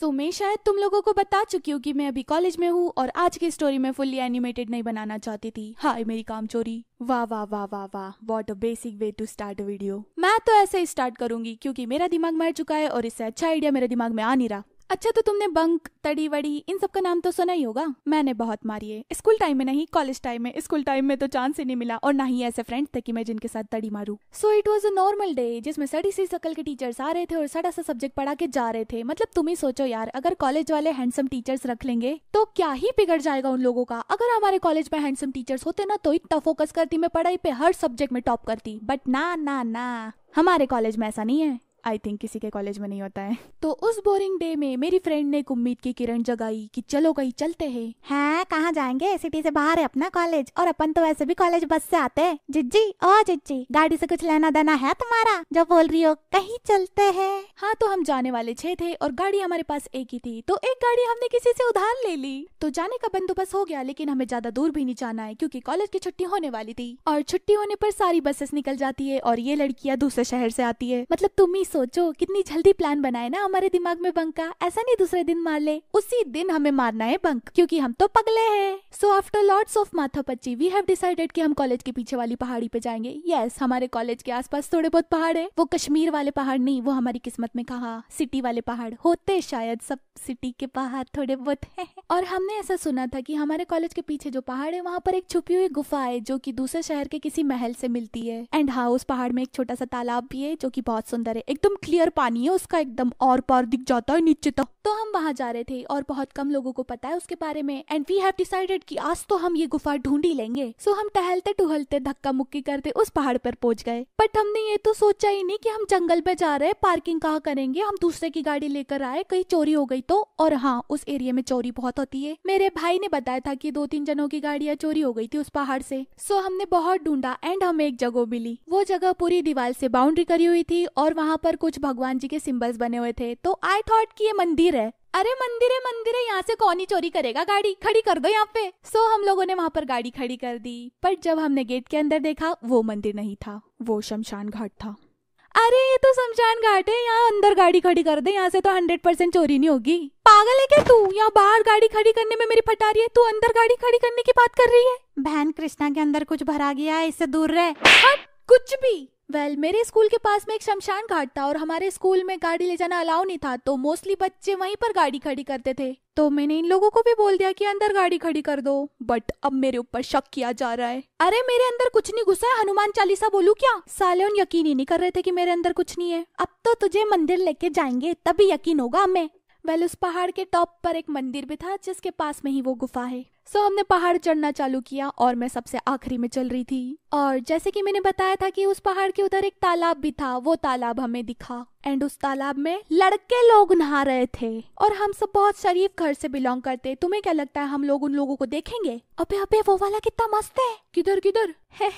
सो so, मैं शायद तुम लोगों को बता चुकी हूँ कि मैं अभी कॉलेज में हूँ और आज की स्टोरी में फुल्ली एनिमेटेड नहीं बनाना चाहती थी हाय मेरी काम चोरी वाह वाह वाह वाह वाह what a basic way to start video मैं तो ऐसे ही स्टार्ट करूंगी क्योंकि मेरा दिमाग मर चुका है और इससे अच्छा आइडिया मेरे दिमाग में आ नहीं रहा अच्छा तो तुमने बंक तड़ी वड़ी इन सब का नाम तो सुना ही होगा मैंने बहुत मारी है स्कूल टाइम में नहीं कॉलेज टाइम में स्कूल टाइम में तो चांस ही नहीं मिला और ना ही ऐसे फ्रेंड थे कि मैं जिनके साथ तड़ी मारू so it was a normal day जिसमें सड़ी सी सकल के टीचर्स आ रहे थे और सड़ा सा सब्जेक्ट पढ़ा के जा रहे थे मतलब तुम ही सोचो यार अगर कॉलेज वाले हैंडसम टीचर्स रख लेंगे तो क्या ही बिगड़ जाएगा उन लोगों का अगर हमारे कॉलेज में हैंडसम टीचर्स होते ना तो इतना फोकस करती मैं पढ़ाई पे हर सब्जेक्ट में टॉप करती बट ना ना ना हमारे कॉलेज में ऐसा नहीं है आई थिंक किसी के कॉलेज में नहीं होता है तो उस बोरिंग डे में मेरी फ्रेंड ने एक उम्मीद की किरण जगाई कि चलो कहीं चलते हैं हाँ कहाँ जाएंगे सिटी से बाहर है अपना कॉलेज और अपन तो वैसे भी कॉलेज बस से आते हैं जिज्जी ओ जिज्जी गाड़ी से कुछ लेना देना है तुम्हारा जो बोल रही हो कहीं चलते है हाँ तो हम जाने वाले छह थे और गाड़ी हमारे पास एक ही थी तो एक गाड़ी हमने किसी से उधार ले ली तो जाने का बंदोबस्त हो गया लेकिन हमें ज्यादा दूर भी नहीं जाना है क्यूँकी कॉलेज की छुट्टी होने वाली थी और छुट्टी होने पर सारी बसेस निकल जाती है और ये लड़कियाँ दूसरे शहर से आती है मतलब तुम्हें सोचो कितनी जल्दी प्लान बनाए ना हमारे दिमाग में बंक का ऐसा नहीं दूसरे दिन मार ले उसी दिन हमें मारना है बंक क्योंकि हम तो पगले हैं सो आफ्टर लॉर्ड्स ऑफ माथा पच्ची वी हैव डिसाइडेड कि हम कॉलेज के पीछे वाली पहाड़ी पे जाएंगे यस yes, हमारे कॉलेज के आसपास थोड़े बहुत पहाड़ है वो कश्मीर वाले पहाड़ नहीं वो हमारी किस्मत में कहा सिटी वाले पहाड़ होते शायद सब सिटी के पहाड़ थोड़े बहुत है और हमने ऐसा सुना था कि हमारे कॉलेज के पीछे जो पहाड़ है वहाँ पर एक छुपी हुई गुफा है जो कि दूसरे शहर के किसी महल से मिलती है एंड हाँ उस पहाड़ में एक छोटा सा तालाब भी है जो कि बहुत सुंदर है एकदम क्लियर पानी है उसका एकदम और पार दिख जाता है नीचे तक तो हम वहाँ जा रहे थे और बहुत कम लोगों को पता है उसके बारे में एंड वी हैव डिसाइडेड कि आज तो हम ये गुफा ढूंढ ही लेंगे सो हम टहलते टहलते धक्का मुक्की करते उस पहाड़ पर पहुंच गए बट हमने ये तो सोचा ही नहीं कि हम जंगल पे जा रहे हैं पार्किंग कहाँ करेंगे हम दूसरे की गाड़ी लेकर आए कहीं चोरी हो गई तो और हाँ उस एरिया में चोरी बहुत होती है मेरे भाई ने बताया था की दो तीन जनों की गाड़ियाँ चोरी हो गई थी उस पहाड़ से सो हमने बहुत ढूंढा एंड हमें एक जगह मिली वो जगह पूरी दीवार से बाउंड्री करी हुई थी और वहाँ पर कुछ भगवान जी के सिंबल्स बने हुए थे तो आई थॉट कि ये मंदिर है अरे मंदिर है मंदिर है यहाँ से कौन ही चोरी करेगा गाड़ी खड़ी कर दो यहाँ पे सो हम लोगों ने वहाँ पर गाड़ी खड़ी कर दी पर जब हमने गेट के अंदर देखा वो मंदिर नहीं था वो शमशान घाट था अरे ये तो शमशान घाट है यहाँ अंदर गाड़ी खड़ी कर दे यहाँ से तो हंड्रेड परसेंट चोरी नहीं होगी पागल है क्या तू यहाँ बाहर गाड़ी खड़ी करने में मेरी फटारी है तू अंदर गाड़ी खड़ी करने की बात कर रही है बहन कृष्णा के अंदर कुछ भरा गया है इससे दूर रह हाँ, कुछ भी वेल well, मेरे स्कूल के पास में एक शमशान घाट था और हमारे स्कूल में गाड़ी ले जाना अलाउ नहीं था तो मोस्टली बच्चे वहीं पर गाड़ी खड़ी करते थे तो मैंने इन लोगों को भी बोल दिया कि अंदर गाड़ी खड़ी कर दो बट अब मेरे ऊपर शक किया जा रहा है अरे मेरे अंदर कुछ नहीं घुसा है हनुमान चालीसा बोलू क्या साले उन यकीन ही नहीं कर रहे थे कि मेरे अंदर कुछ नहीं है अब तो तुझे मंदिर लेके जाएंगे तभी यकीन होगा हमें वेल उस पहाड़ के टॉप पर एक मंदिर भी था जिसके पास में ही वो गुफा है सो हमने पहाड़ चढ़ना चालू किया और मैं सबसे आखिरी में चल रही थी और जैसे कि मैंने बताया था कि उस पहाड़ के उधर एक तालाब भी था वो तालाब हमें दिखा एंड उस तालाब में लड़के लोग नहा रहे थे और हम सब बहुत शरीफ घर से बिलोंग करते तुम्हें क्या लगता है हम लोग उन लोगों को देखेंगे अबे अबे वो वाला कितना मस्त है किधर किधर है,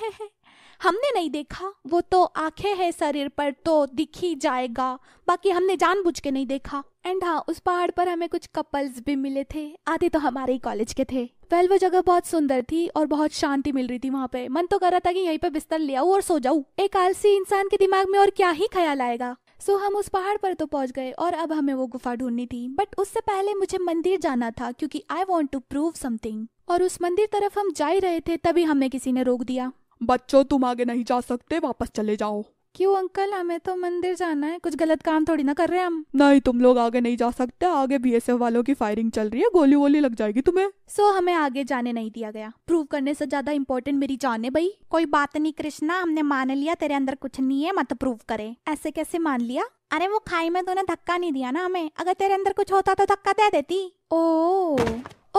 हमने नहीं देखा वो तो आंखें है शरीर पर तो दिख ही जाएगा बाकी हमने जानबूझ के नहीं देखा एंड हाँ उस पहाड़ पर हमें कुछ कपल्स भी मिले थे आधे तो हमारे ही कॉलेज के थे वेल well, वो जगह बहुत सुंदर थी और बहुत शांति मिल रही थी वहाँ पे मन तो कर रहा था कि यहीं पे बिस्तर ले आऊ और सो जाऊ एक आलसी इंसान के दिमाग में और क्या ही ख्याल आएगा सो so, हम उस पहाड़ पर तो पहुंच गए और अब हमें वो गुफा ढूंढनी थी बट उससे पहले मुझे मंदिर जाना था क्योंकि I want to prove something और उस मंदिर तरफ हम जा ही रहे थे तभी हमें किसी ने रोक दिया बच्चों तुम आगे नहीं जा सकते वापस चले जाओ क्यों अंकल हमें तो मंदिर जाना है कुछ गलत काम थोड़ी ना कर रहे हैं हम नहीं तुम लोग आगे नहीं जा सकते आगे बीएसएफ वालों की फायरिंग चल रही है गोली वोली लग जाएगी तुम्हें सो so, हमें आगे जाने नहीं दिया गया प्रूव करने से ज्यादा इम्पोर्टेंट मेरी जान है भाई कोई बात नहीं कृष्णा हमने मान लिया तेरे अंदर कुछ नहीं है मत प्रूव करे ऐसे कैसे मान लिया अरे वो खाई में तूने धक्का नहीं दिया ना हमें अगर तेरे अंदर कुछ होता तो धक्का दे देती ओ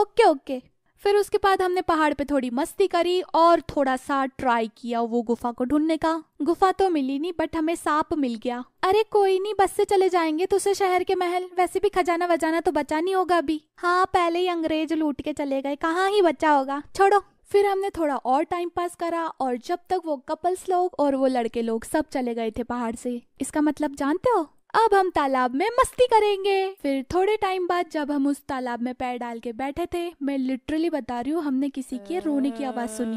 ओके ओके फिर उसके बाद हमने पहाड़ पे थोड़ी मस्ती करी और थोड़ा सा ट्राई किया वो गुफा को ढूंढने का गुफा तो मिली नहीं बट हमें सांप मिल गया अरे कोई नहीं बस से चले जाएंगे तो उसे शहर के महल वैसे भी खजाना वजाना तो बचा नहीं होगा अभी हाँ पहले ही अंग्रेज लूट के चले गए कहाँ ही बचा होगा छोड़ो फिर हमने थोड़ा और टाइम पास करा और जब तक वो कपल्स लोग और वो लड़के लोग सब चले गए थे पहाड़ से इसका मतलब जानते हो अब हम तालाब में मस्ती करेंगे फिर थोड़े टाइम बाद जब हम उस तालाब में पैर डाल के बैठे थे मैं लिटरली बता रही हूँ हमने किसी के रोने की आवाज सुनी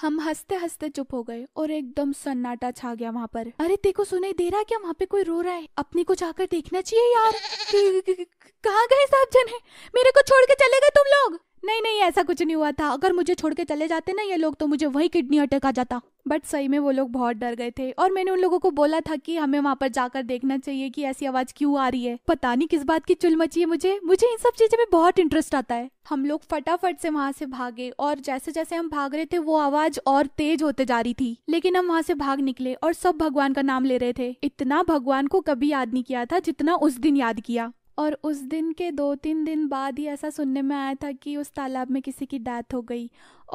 हम हंसते हंसते चुप हो गए और एकदम सन्नाटा छा गया वहाँ पर अरे तेको सुनाई दे रहा क्या वहाँ पे कोई रो रहा है अपने को जाकर देखना चाहिए यार कहाँ गए साहब जने मेरे को छोड़ के चले गए तुम लोग नहीं नहीं ऐसा कुछ नहीं हुआ था अगर मुझे छोड़ के चले जाते ना ये लोग तो मुझे वही किडनी अटैक आ जाता बट सही में वो लोग बहुत डर गए थे और मैंने उन लोगों को बोला था कि हमें वहाँ पर जाकर देखना चाहिए कि ऐसी आवाज क्यों आ रही है पता नहीं किस बात की चुल मची है मुझे मुझे इन सब चीजों में बहुत इंटरेस्ट आता है हम लोग फटाफट से वहाँ से भागे और जैसे जैसे हम भाग रहे थे वो आवाज और तेज होते जा रही थी लेकिन हम वहाँ से भाग निकले और सब भगवान का नाम ले रहे थे इतना भगवान को कभी याद नहीं किया था जितना उस दिन याद किया और उस दिन के दो तीन दिन बाद ही ऐसा सुनने में आया था कि उस तालाब में किसी की डेथ हो गई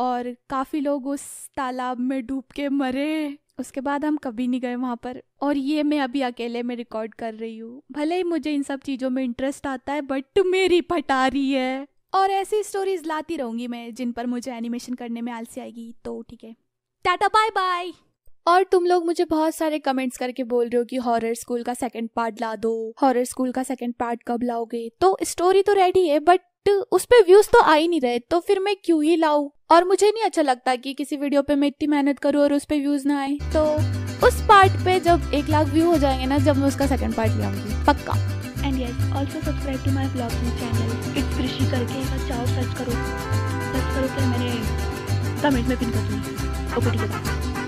और काफ़ी लोग उस तालाब में डूब के मरे उसके बाद हम कभी नहीं गए वहाँ पर और ये मैं अभी अकेले में रिकॉर्ड कर रही हूँ भले ही मुझे इन सब चीज़ों में इंटरेस्ट आता है बट मेरी पटारी है और ऐसी स्टोरीज लाती रहूंगी मैं जिन पर मुझे एनिमेशन करने में आलसी आएगी तो ठीक है टाटा बाय बाय और तुम लोग मुझे बहुत सारे कमेंट्स करके बोल रहे हो कि हॉरर स्कूल का सेकंड पार्ट ला दो हॉरर स्कूल का सेकंड पार्ट कब लाओगे तो स्टोरी तो रेडी है बट उस पर व्यूज तो आ ही नहीं रहे तो फिर मैं क्यों ही लाऊ और मुझे नहीं अच्छा लगता कि किसी वीडियो पे मैं इतनी मेहनत करूँ और उस पर व्यूज ना आए तो उस पार्ट पे जब एक लाख व्यू हो जाएंगे ना जब मैं उसका सेकंड पार्ट लाऊंगी पक्का and yes also subscribe to my blogging channel it कृषि करके चाओ सर्च करो सर्च करो फिर मैंने कमेंट में पिन कर दूँगी ओके ठीक है